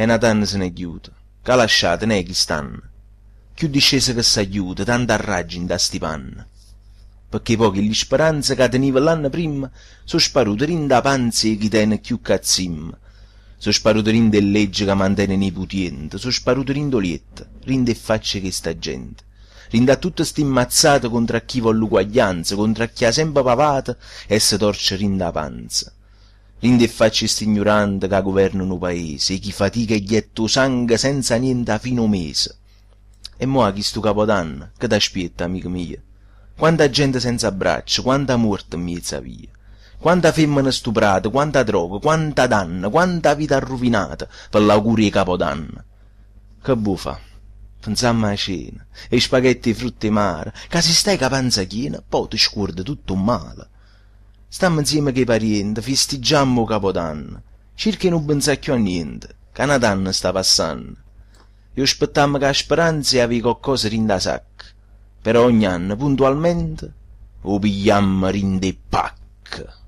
e Natan se ne chiude, che lasciate ne chi stanno. Più discese che s'aiuta, tanta raggi in da sti panna. Perché pochi gli speranze che teneva l'anno prima, sono sparute rinda da panze chi tene più cazzim. Sono sparute rinda de legge che mantiene nei putienti, sono sparute rindoliette, rinda rinde facce che sta gente rinda tutto stimmazzato contro chi vuole l'uguaglianza, contro chi ha sempre pavata e se torce rinda panza l'indeffaccisti stignorante che governa un paese, e chi fatica e ghetto sangue senza niente a fine mese. E mo a chi sto capodanno, che t'aspetta, amico mio? Quanta gente senza braccio, quanta morte in mezza via. Quanta femmina stuprata, quanta droga, quanta danna, quanta vita rovinata per l'augurio di capodanno. Che bufa, pensammo a cena, e spaghetti e frutte mare, che se stai capanza chiena, poi ti scorda tutto male. Stammo insieme che pariente, da festiggiammo Capodanno. Circa in un benzecchio niente, che Natanno sta passando. E aspettammo che a speranza avevi qualcosa rinda sacca. Però ogni anno, puntualmente, o rinde pacca.